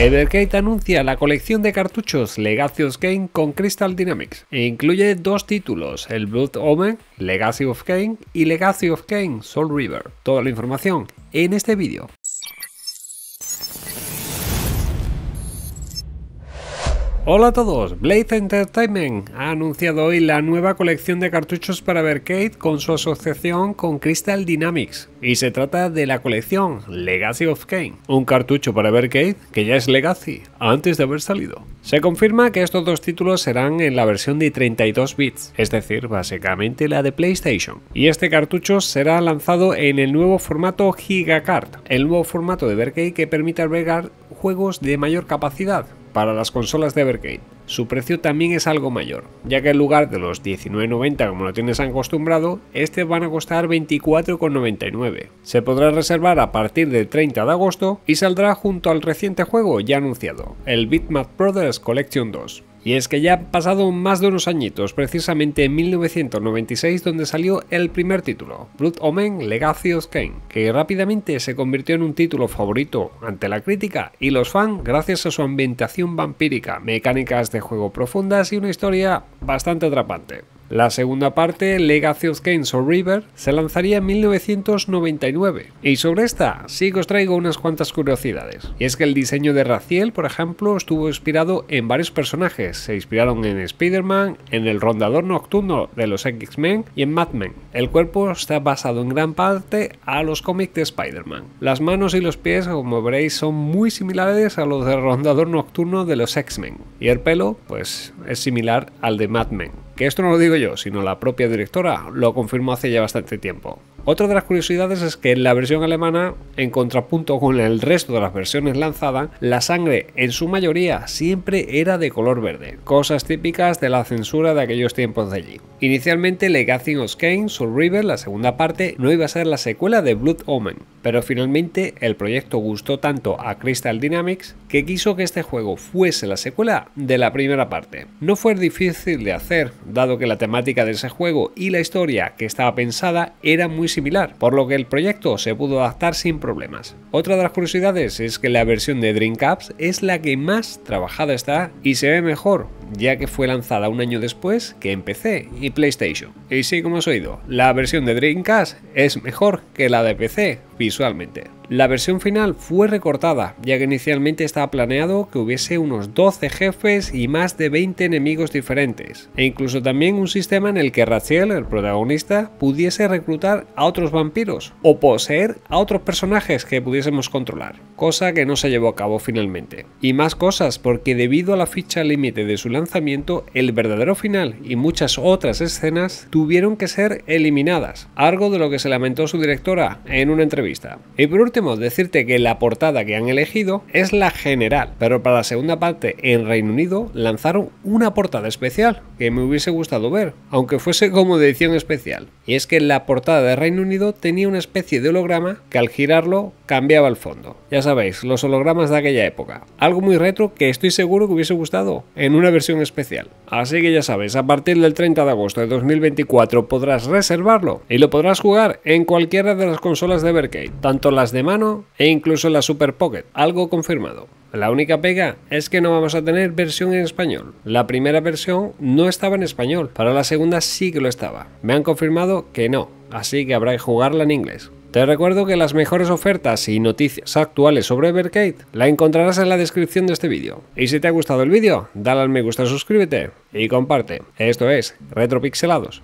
Evergate anuncia la colección de cartuchos Legacy of Kane con Crystal Dynamics e incluye dos títulos, el Blood Omen, Legacy of Kane y Legacy of Kane Soul River. Toda la información en este vídeo. Hola a todos, Blade Entertainment ha anunciado hoy la nueva colección de cartuchos para Arcade con su asociación con Crystal Dynamics y se trata de la colección Legacy of Kane, un cartucho para Arcade que ya es Legacy antes de haber salido. Se confirma que estos dos títulos serán en la versión de 32 bits, es decir, básicamente la de PlayStation, y este cartucho será lanzado en el nuevo formato GigaCard, el nuevo formato de Vercade que permite albergar juegos de mayor capacidad, para las consolas de Evergate. Su precio también es algo mayor, ya que en lugar de los 19,90 como lo tienes acostumbrado, este van a costar 24,99. Se podrá reservar a partir del 30 de agosto y saldrá junto al reciente juego ya anunciado, el Bitmap Brothers Collection 2. Y es que ya han pasado más de unos añitos, precisamente en 1996 donde salió el primer título, Blood Omen Legacy of que rápidamente se convirtió en un título favorito ante la crítica y los fans gracias a su ambientación vampírica, mecánicas de juego profundas y una historia bastante atrapante. La segunda parte, Legacy of Kings or River, se lanzaría en 1999. Y sobre esta, sí que os traigo unas cuantas curiosidades. Y es que el diseño de Raciel, por ejemplo, estuvo inspirado en varios personajes. Se inspiraron en Spider-Man, en el rondador nocturno de los X-Men y en Mad Men. El cuerpo está basado en gran parte a los cómics de Spider-Man. Las manos y los pies, como veréis, son muy similares a los del rondador nocturno de los X-Men. Y el pelo, pues, es similar al de Mad Men. Que esto no lo digo yo, sino la propia directora lo confirmó hace ya bastante tiempo. Otra de las curiosidades es que en la versión alemana, en contrapunto con el resto de las versiones lanzadas, la sangre en su mayoría siempre era de color verde, cosas típicas de la censura de aquellos tiempos de allí. Inicialmente, Legacy of Kane, Soul River, la segunda parte, no iba a ser la secuela de Blood Omen, pero finalmente el proyecto gustó tanto a Crystal Dynamics que quiso que este juego fuese la secuela de la primera parte. No fue difícil de hacer, dado que la temática de ese juego y la historia que estaba pensada era muy similar por lo que el proyecto se pudo adaptar sin problemas. Otra de las curiosidades es que la versión de Dreamcast es la que más trabajada está y se ve mejor ya que fue lanzada un año después que en PC y PlayStation. Y sí, como os oído, la versión de Dreamcast es mejor que la de PC visualmente. La versión final fue recortada, ya que inicialmente estaba planeado que hubiese unos 12 jefes y más de 20 enemigos diferentes, e incluso también un sistema en el que Rachel, el protagonista, pudiese reclutar a otros vampiros o poseer a otros personajes que pudiésemos controlar, cosa que no se llevó a cabo finalmente. Y más cosas, porque debido a la ficha límite de su lanzamiento, el verdadero final y muchas otras escenas tuvieron que ser eliminadas, algo de lo que se lamentó su directora en una entrevista. Y por último, decirte que la portada que han elegido es la general, pero para la segunda parte en Reino Unido lanzaron una portada especial que me hubiese gustado ver, aunque fuese como edición especial. Y es que la portada de Reino Unido tenía una especie de holograma que al girarlo cambiaba el fondo. Ya sabéis, los hologramas de aquella época. Algo muy retro que estoy seguro que hubiese gustado en una versión especial. Así que ya sabes, a partir del 30 de agosto de 2024 podrás reservarlo y lo podrás jugar en cualquiera de las consolas de Berkey, tanto las de mano e incluso la Super Pocket, algo confirmado. La única pega es que no vamos a tener versión en español. La primera versión no estaba en español, para la segunda sí que lo estaba. Me han confirmado que no, así que habrá que jugarla en inglés. Te recuerdo que las mejores ofertas y noticias actuales sobre Evercade la encontrarás en la descripción de este vídeo. Y si te ha gustado el vídeo, dale al me gusta, suscríbete y comparte. Esto es Retropixelados.